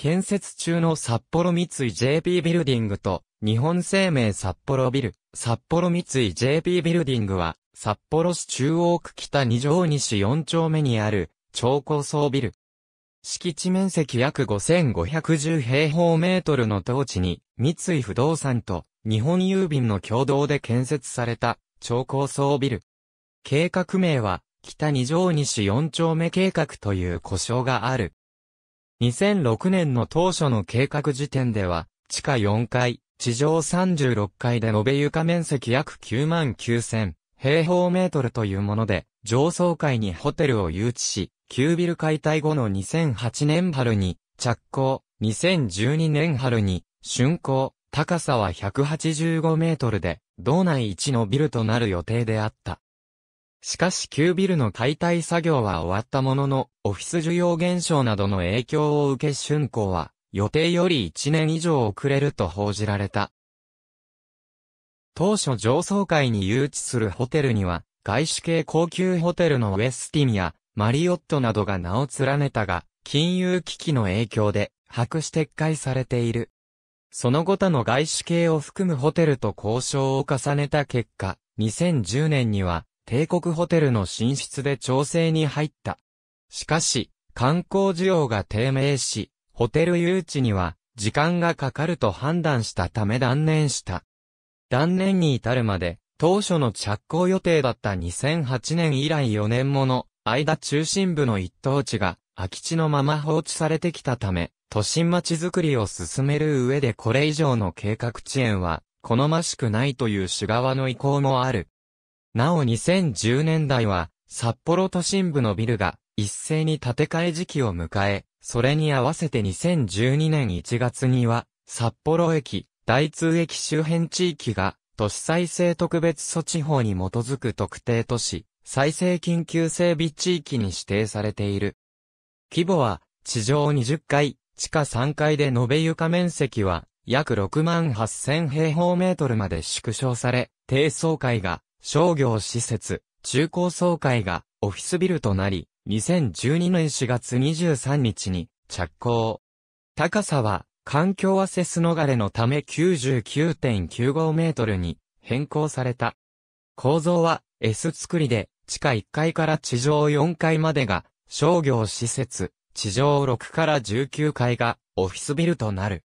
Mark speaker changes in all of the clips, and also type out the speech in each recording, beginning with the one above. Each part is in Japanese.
Speaker 1: 建設中の札幌三井 JP ビルディングと、日本生命札幌ビル、札幌三井 JP ビルディングは、札幌市中央区北2条西4丁目にある、超高層ビル。敷地面積約5510平方メートルの当地に、三井不動産と日本郵便の共同で建設された超高層ビル。計画名は、北2条西4丁目計画という故障がある。2006年の当初の計画時点では、地下4階、地上36階で延べ床面積約9万9000平方メートルというもので、上層階にホテルを誘致し、旧ビル解体後の2008年春に着工、2012年春に竣工、高さは185メートルで、道内一のビルとなる予定であった。しかし旧ビルの解体作業は終わったものの、オフィス需要減少などの影響を受け竣工は、予定より1年以上遅れると報じられた。当初上層階に誘致するホテルには、外資系高級ホテルのウェスティンやマリオットなどが名を連ねたが、金融危機の影響で、白紙撤回されている。その後他の外資系を含むホテルと交渉を重ねた結果、2010年には、帝国ホテルの寝室で調整に入った。しかし、観光需要が低迷し、ホテル誘致には時間がかかると判断したため断念した。断念に至るまで、当初の着工予定だった2008年以来4年もの間中心部の一等地が空き地のまま放置されてきたため、都心町づくりを進める上でこれ以上の計画遅延は好ましくないという主側の意向もある。なお2010年代は、札幌都心部のビルが一斉に建て替え時期を迎え、それに合わせて2012年1月には、札幌駅、大通駅周辺地域が、都市再生特別措置法に基づく特定都市、再生緊急整備地域に指定されている。規模は、地上20階、地下3階で延べ床面積は、約6万8000平方メートルまで縮小され、低層階が商業施設、中高層階がオフィスビルとなり、2012年4月23日に着工。高さは環境アセス逃れのため99.95メートルに変更された。構造は S 作りで地下1階から地上4階までが商業施設、地上6から19階がオフィスビルとなる。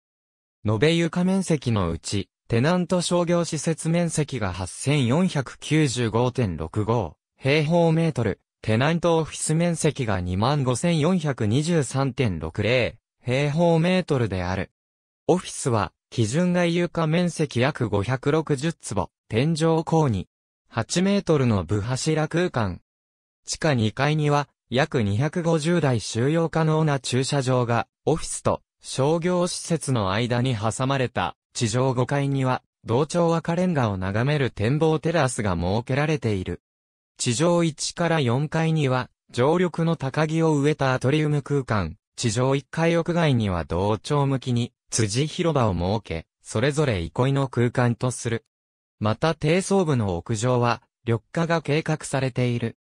Speaker 1: 延べ床面積のうちテナント商業施設面積が8495.65平方メートル、テナントオフィス面積が25,423.60平方メートルである。オフィスは、基準外床面積約560坪、天井高に、8メートルの部柱空間。地下2階には、約250台収容可能な駐車場が、オフィスと商業施設の間に挟まれた地上5階には、同調赤レンガを眺める展望テラスが設けられている。地上1から4階には、常緑の高木を植えたアトリウム空間、地上1階屋外には同調向きに、辻広場を設け、それぞれ憩いの空間とする。また低層部の屋上は、緑化が計画されている。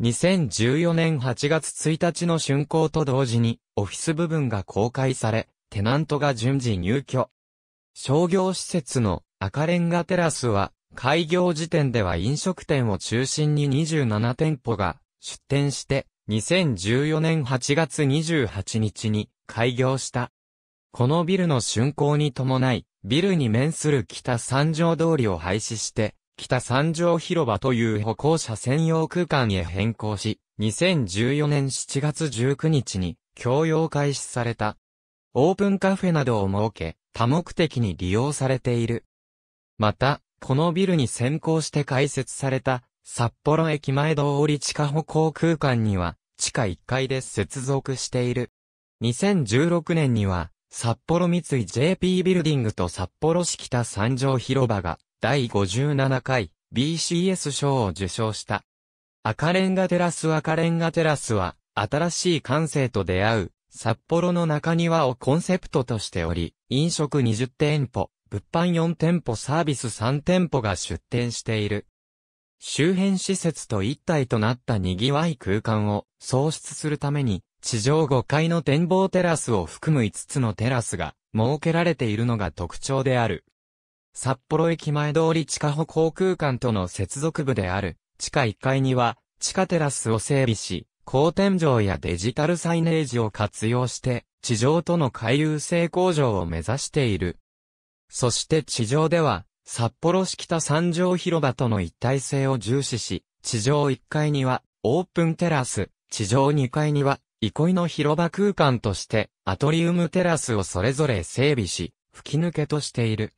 Speaker 1: 2014年8月1日の竣工と同時に、オフィス部分が公開され、テナントが順次入居。商業施設の赤レンガテラスは、開業時点では飲食店を中心に27店舗が出店して、2014年8月28日に開業した。このビルの竣工に伴い、ビルに面する北三条通りを廃止して、北三条広場という歩行者専用空間へ変更し、2014年7月19日に共用開始された。オープンカフェなどを設け、多目的に利用されている。また、このビルに先行して開設された札幌駅前通り地下歩行空間には地下1階で接続している。2016年には札幌三井 JP ビルディングと札幌市北三条広場が第57回 BCS 賞を受賞した。赤レンガテラス赤レンガテラスは新しい感性と出会う札幌の中庭をコンセプトとしており、飲食20店舗、物販4店舗サービス3店舗が出店している。周辺施設と一体となった賑わい空間を創出するために、地上5階の展望テラスを含む5つのテラスが設けられているのが特徴である。札幌駅前通り地下歩行空間との接続部である地下1階には地下テラスを整備し、高天井やデジタルサイネージを活用して、地上との回遊性向上を目指している。そして地上では、札幌市北三条広場との一体性を重視し、地上1階にはオープンテラス、地上2階には憩いの広場空間としてアトリウムテラスをそれぞれ整備し、吹き抜けとしている。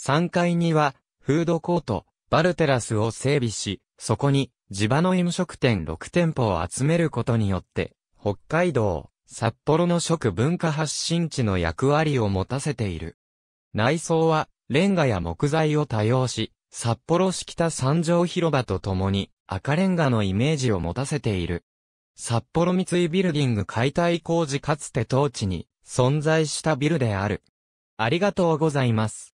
Speaker 1: 3階にはフードコート、バルテラスを整備し、そこに地場の飲食店6店舗を集めることによって、北海道、札幌の食文化発信地の役割を持たせている。内装は、レンガや木材を多用し、札幌市北三条広場とともに、赤レンガのイメージを持たせている。札幌三井ビルディング解体工事かつて当地に存在したビルである。ありがとうございます。